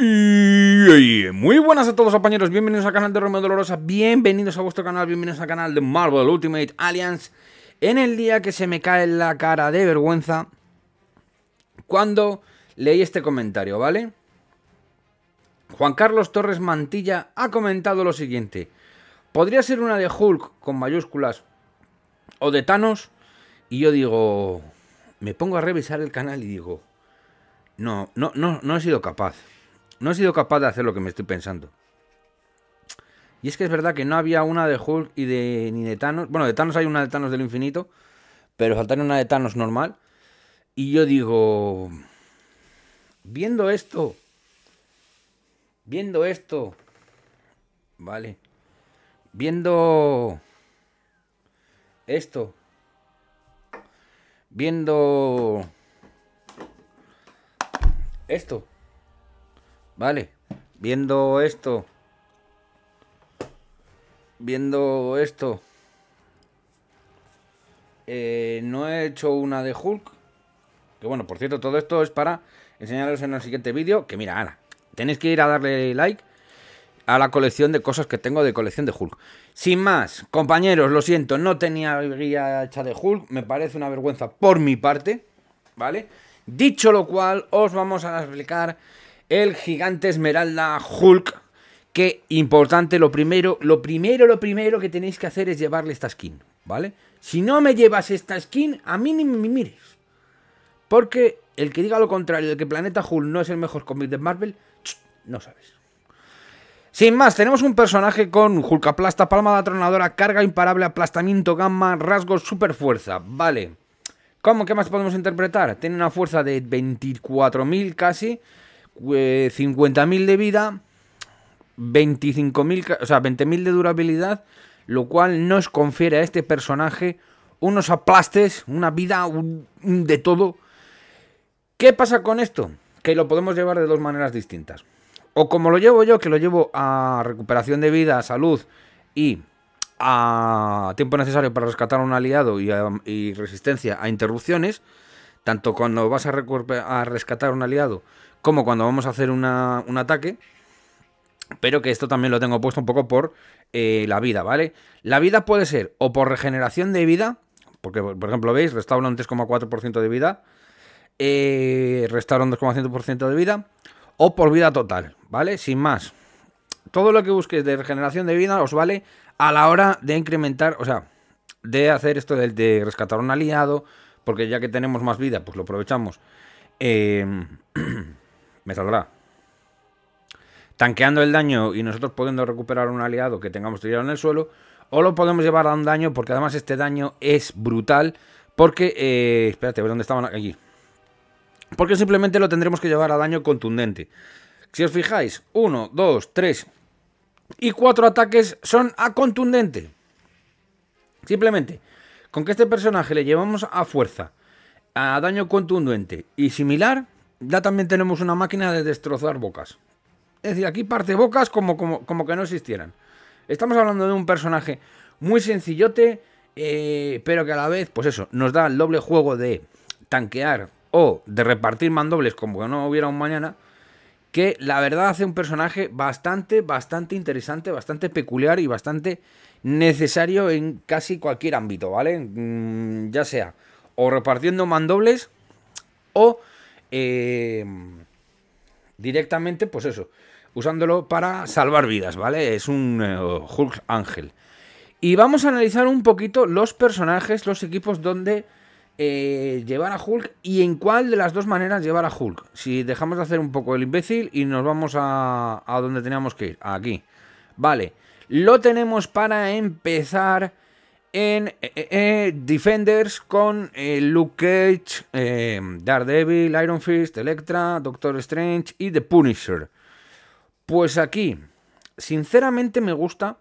Y muy buenas a todos compañeros, bienvenidos al canal de Romeo Dolorosa, bienvenidos a vuestro canal, bienvenidos al canal de Marvel Ultimate Alliance En el día que se me cae la cara de vergüenza Cuando leí este comentario, ¿vale? Juan Carlos Torres Mantilla ha comentado lo siguiente Podría ser una de Hulk con mayúsculas o de Thanos Y yo digo, me pongo a revisar el canal y digo no, no, no, no he sido capaz no he sido capaz de hacer lo que me estoy pensando. Y es que es verdad que no había una de Hulk y de, ni de Thanos. Bueno, de Thanos hay una de Thanos del infinito, pero faltaría una de Thanos normal. Y yo digo, viendo esto, viendo esto, vale, viendo esto, viendo esto. ¿Vale? Viendo esto. Viendo esto. Eh, no he hecho una de Hulk. Que bueno, por cierto, todo esto es para enseñaros en el siguiente vídeo. Que mira, Ana, tenéis que ir a darle like a la colección de cosas que tengo de colección de Hulk. Sin más, compañeros, lo siento, no tenía guía hecha de Hulk. Me parece una vergüenza por mi parte. ¿Vale? Dicho lo cual, os vamos a explicar el gigante esmeralda Hulk. Qué importante, lo primero, lo primero, lo primero que tenéis que hacer es llevarle esta skin, ¿vale? Si no me llevas esta skin, a mí ni me mires. Porque el que diga lo contrario, el que Planeta Hulk no es el mejor cómic de Marvel, no sabes. Sin más, tenemos un personaje con Hulk aplasta, palma de tronadora, carga imparable, aplastamiento, gamma, rasgos, super fuerza. Vale. ¿Cómo? ¿Qué más podemos interpretar? Tiene una fuerza de 24.000 casi. 50.000 eh, de vida, 25.000, o sea, 20.000 de durabilidad, lo cual nos confiere a este personaje unos aplastes, una vida de todo. ¿Qué pasa con esto? Que lo podemos llevar de dos maneras distintas. O como lo llevo yo, que lo llevo a recuperación de vida, salud y a tiempo necesario para rescatar a un aliado y, resistencia a interrupciones, tanto cuando vas a, a rescatar a un aliado como cuando vamos a hacer un ataque, pero que esto también lo tengo puesto un poco por eh, la vida, ¿vale? La vida puede ser o por regeneración de vida, porque por ejemplo veis, restaura un 3,4% de vida, eh, restaura un 2,1% de vida, o por vida total, ¿vale? Sin más. Todo lo que busques de regeneración de vida os vale a la hora de incrementar, o sea, de hacer esto del de rescatar un aliado, porque ya que tenemos más vida, pues lo aprovechamos. Eh, Me saldrá. Tanqueando el daño y nosotros pudiendo recuperar un aliado que tengamos tirado en el suelo. O lo podemos llevar a un daño, porque además este daño es brutal. Porque, eh, espérate, ¿dónde estaban? Aquí. Porque simplemente lo tendremos que llevar a daño contundente. Si os fijáis, 1, 2, 3 y cuatro ataques son a contundente. Simplemente, con que este personaje le llevamos a fuerza, a daño contundente y similar, ya también tenemos una máquina de destrozar bocas. Es decir, aquí parte bocas como, como, que no existieran. Estamos hablando de un personaje muy sencillote, eh, pero que a la vez, pues eso, nos da el doble juego de tanquear o de repartir mandobles como que no hubiera un mañana, que la verdad hace un personaje bastante, bastante interesante, bastante peculiar y bastante necesario en casi cualquier ámbito, ¿vale? Mm, ya sea o repartiendo mandobles o Em, directamente, pues eso, usándolo para salvar vidas, ¿vale? Es un eh, Hulk Ángel. Y vamos a analizar un poquito los personajes, los equipos donde eh, llevar a Hulk y en cuál de las dos maneras llevar a Hulk. Si dejamos de hacer un poco el imbécil y nos vamos a, a donde teníamos que ir, aquí. Vale, lo tenemos para empezar en eh, eh, eh, Defenders con Luke Cage, Daredevil, Iron Fist, Electra, Doctor Strange y The Punisher. Pues aquí, sinceramente me gusta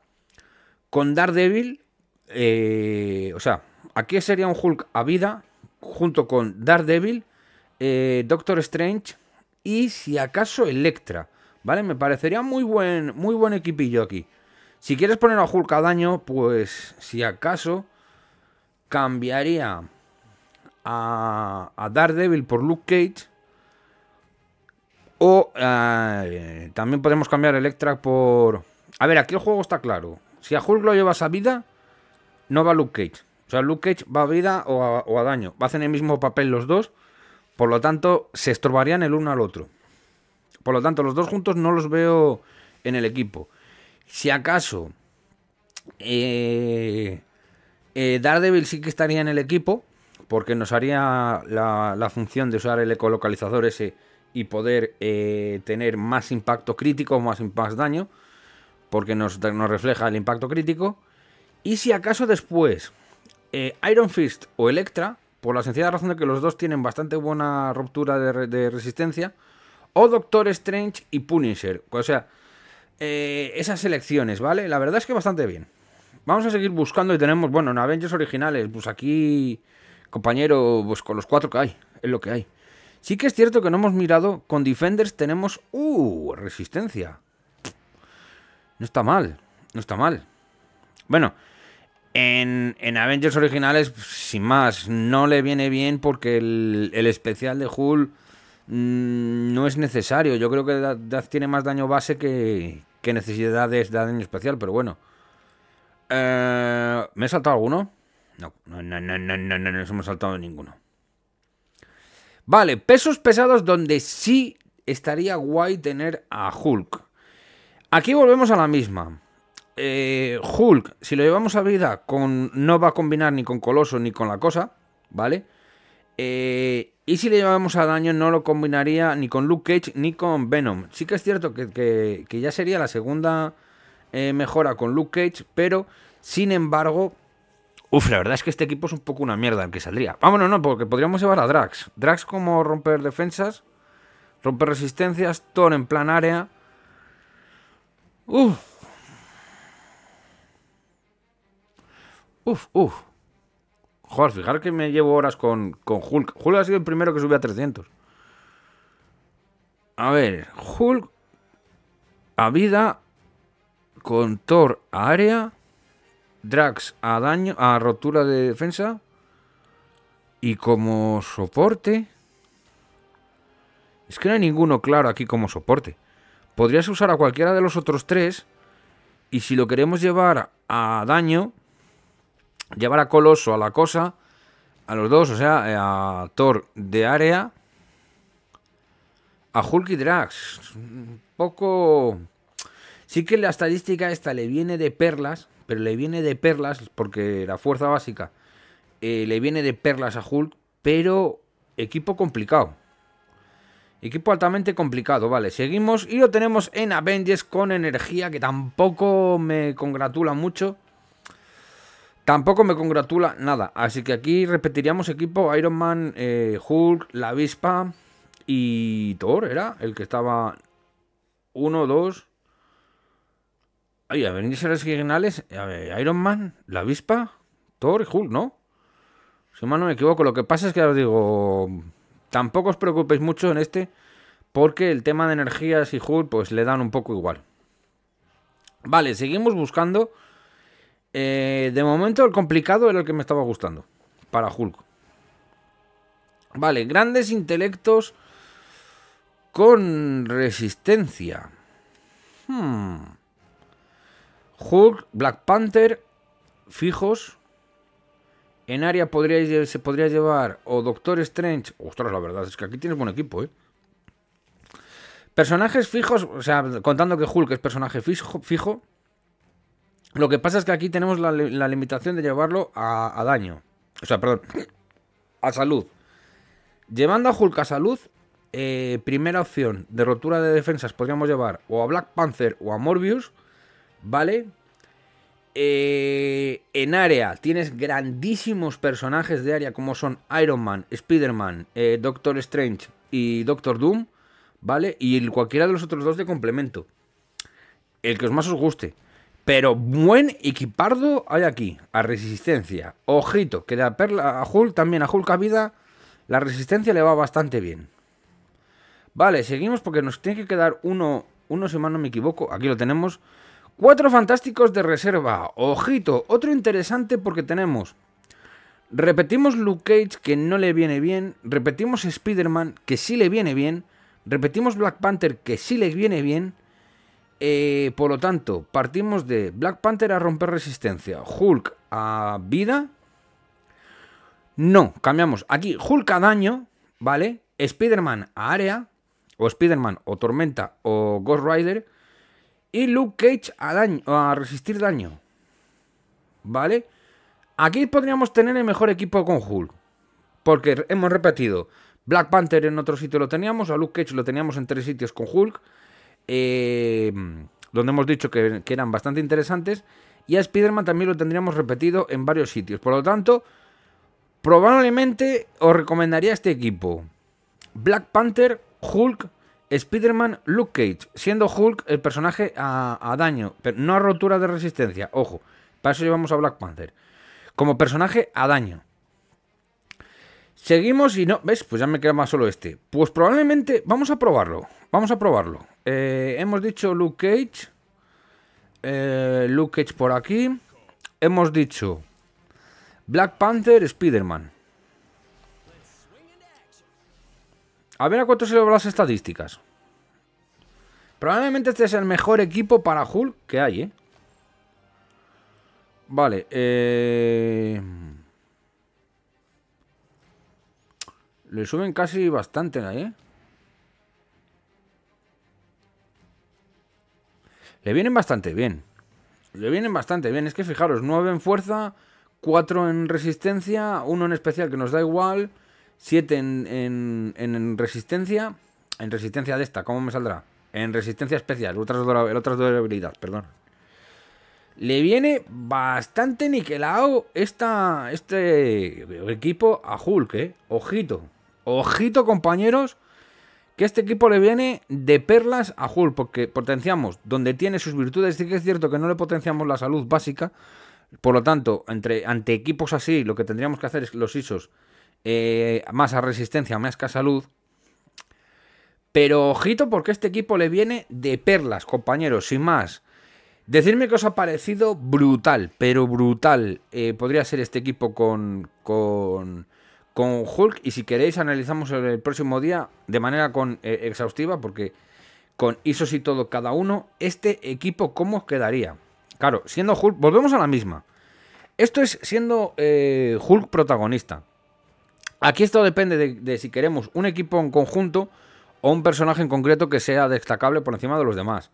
con Daredevil, o sea, aquí sería un Hulk a vida junto con Daredevil, Doctor Strange y si acaso Electra, ¿vale? Me parecería muy buen, muy buen equipillo aquí. Si quieres poner a Hulk a daño, pues si acaso cambiaría a, Daredevil por Luke Cage. O eh, también podemos cambiar Electra por... A ver, aquí el juego está claro. Si a Hulk lo llevas a vida, no va Luke Cage. O sea, Luke Cage va a vida o a, o a daño. Va a hacer el mismo papel los dos. Por lo tanto, se estorbarían el uno al otro. Por lo tanto, los dos juntos no los veo en el equipo. Si acaso, eh, eh, Daredevil sí que estaría en el equipo, porque nos haría la, función de usar el ecolocalizador ese y poder eh, tener más impacto crítico, más, más daño, porque nos, refleja el impacto crítico. Y si acaso después, Iron Fist o Electra, por la sencilla razón de que los dos tienen bastante buena ruptura de, de resistencia, o Doctor Strange y Punisher. O sea, eh, esas elecciones, ¿vale? La verdad es que bastante bien. Vamos a seguir buscando y tenemos, bueno, en Avengers originales, pues aquí, compañero, pues con los cuatro que hay, es lo que hay. Sí que es cierto que no hemos mirado, con Defenders tenemos, ¡uh! Resistencia. No está mal, no está mal. Bueno, en, en, Avengers originales, sin más, no le viene bien porque el, el especial de Hulk Mm, no es necesario. Yo creo que Daz tiene más daño base que, que necesidades de daño especial, pero bueno. Eh, ¿Me he saltado alguno? No, no, no, no, no, hemos saltado ninguno. Vale, pesos pesados donde sí estaría guay tener a Hulk. Aquí volvemos a la misma. Eh, Hulk, si lo llevamos a vida, con, no va a combinar ni con Coloso ni con la cosa, ¿vale? Eh, y si le llevamos a daño, no lo combinaría ni con Luke Cage ni con Venom. Sí que es cierto que, ya sería la segunda eh, mejora con Luke Cage, pero sin embargo. Uf, la verdad es que este equipo es un poco una mierda el que saldría. Vámonos, no, porque podríamos llevar a Drax. Drax como romper defensas, romper resistencias, Thor en plan área. Uf. Uf, uf. Joder, fijaros que me llevo horas con, con Hulk. Hulk ha sido el primero que subió a 300. A ver, Hulk a vida, con Thor a área, Drax a daño, a rotura de defensa y como soporte. Es que no hay ninguno claro aquí como soporte. Podrías usar a cualquiera de los otros tres y si lo queremos llevar a daño, llevar a Coloso a la cosa, a los dos, o sea, eh, a Thor de área, a Hulk y Drax. Un poco... Sí que la estadística esta le viene de perlas, pero le viene de perlas porque la fuerza básica eh, le viene de perlas a Hulk, pero equipo complicado. Equipo altamente complicado, vale. Seguimos y lo tenemos en Avengers con energía que tampoco me congratula mucho. Tampoco me congratula nada, así que aquí repetiríamos equipo Iron Man, eh, Hulk, la avispa y Thor, era el que estaba uno 2. Ay, a originales, Iron Man, la avispa, Thor y Hulk, ¿no? Si mal no me equivoco, lo que pasa es que os digo, tampoco os preocupéis mucho en este, porque el tema de energías y Hulk pues le dan un poco igual. Vale, seguimos buscando eh, de momento el complicado era el que me estaba gustando. Para Hulk. Vale, grandes intelectos con resistencia. Hmm. Hulk, Black Panther, fijos. En área se podría llevar o Doctor Strange. Ostras, la verdad es que aquí tienes buen equipo, ¿eh? Personajes fijos, o sea, contando que Hulk es personaje fijo, fijo lo que pasa es que aquí tenemos la, limitación de llevarlo a, daño. O sea, perdón, a salud. Llevando a Hulk a salud, eh, primera opción de rotura de defensas podríamos llevar o a Black Panther o a Morbius, ¿vale? Eh, en área tienes grandísimos personajes de área como son Iron Man, Spider-Man, eh, Doctor Strange y Doctor Doom, ¿vale? Y cualquiera de los otros dos de complemento. El que os más os guste. Pero buen equipardo hay aquí, a resistencia. Ojito, que de Perla, a Hulk también, a Hulk Vida, la resistencia le va bastante bien. Vale, seguimos porque nos tiene que quedar uno, uno si no me equivoco, aquí lo tenemos. Cuatro fantásticos de reserva. Ojito, otro interesante porque tenemos. Repetimos Luke Cage, que no le viene bien. Repetimos Spider-Man, que sí le viene bien. Repetimos Black Panther, que sí le viene bien. Eh, por lo tanto, partimos de Black Panther a romper resistencia, Hulk a vida. No, cambiamos. Aquí Hulk a daño, ¿vale? Spider-Man a área, o Spider-Man, o Tormenta, o Ghost Rider. Y Luke Cage a, daño, a resistir daño. ¿Vale? Aquí podríamos tener el mejor equipo con Hulk. Porque hemos repetido, Black Panther en otro sitio lo teníamos, a Luke Cage lo teníamos en tres sitios con Hulk. Em, donde hemos dicho que, eran bastante interesantes. Y a Spider-Man también lo tendríamos repetido en varios sitios. Por lo tanto, probablemente os recomendaría este equipo. Black Panther, Hulk, Spider-Man, Luke Cage. Siendo Hulk el personaje a, daño, pero no a rotura de resistencia. Ojo, para eso llevamos a Black Panther. Como personaje a daño. Seguimos y no... ¿Ves? Pues ya me queda más solo este. Pues probablemente... Vamos a probarlo. Vamos a probarlo. Eh, hemos dicho Luke Cage. Eh, Luke Cage por aquí. Hemos dicho Black Panther, Spider-Man. A ver a cuánto se le las estadísticas. Probablemente este es el mejor equipo para Hulk que hay, ¿eh? Vale, eh, Le suben casi bastante, ¿eh? Le vienen bastante bien. Le vienen bastante bien. Es que fijaros, 9 en fuerza, 4 en resistencia, 1 en especial que nos da igual, 7 en, resistencia. En resistencia de esta, ¿cómo me saldrá? En resistencia especial, otras otras durabilidad, perdón. Le viene bastante niquelado este equipo a Hulk, ¿eh? Ojito. Ojito, compañeros, que este equipo le viene de perlas a Hull, porque potenciamos donde tiene sus virtudes. Sí que es cierto que no le potenciamos la salud básica. Por lo tanto, entre, ante equipos así, lo que tendríamos que hacer es los ISOs eh, más a resistencia, más a salud. Pero ojito, porque este equipo le viene de perlas, compañeros, sin más. Decirme que os ha parecido brutal, pero brutal. Eh, podría ser este equipo con con Hulk y si queréis analizamos el próximo día de manera con, eh, exhaustiva porque con ISOs y todo cada uno, este equipo cómo quedaría. Claro, siendo Hulk, volvemos a la misma. Esto es siendo eh, Hulk protagonista. Aquí esto depende de, de, si queremos un equipo en conjunto o un personaje en concreto que sea destacable por encima de los demás.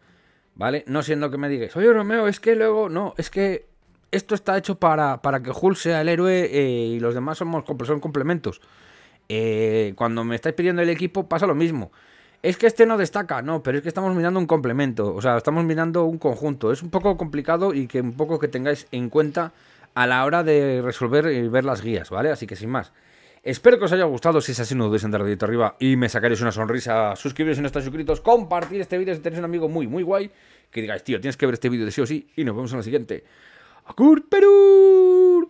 ¿Vale? No siendo que me digáis, oye Romeo, es que luego, no, es que esto está hecho para, para que Hulk sea el héroe eh, y los demás somos, son complementos. Eh, cuando me estáis pidiendo el equipo pasa lo mismo. Es que este no destaca, no, pero es que estamos mirando un complemento, o sea, estamos mirando un conjunto. Es un poco complicado y que un poco que tengáis en cuenta a la hora de resolver y ver las guías, ¿vale? Así que sin más. Espero que os haya gustado. Si es así, no dudéis en dar dedito arriba y me sacaréis una sonrisa. Suscribiros si no estáis suscritos. Compartir este vídeo si tenéis un amigo muy, muy guay. Que digáis, tío, tienes que ver este vídeo de sí o sí. Y nos vemos en la siguiente. Agur Perur!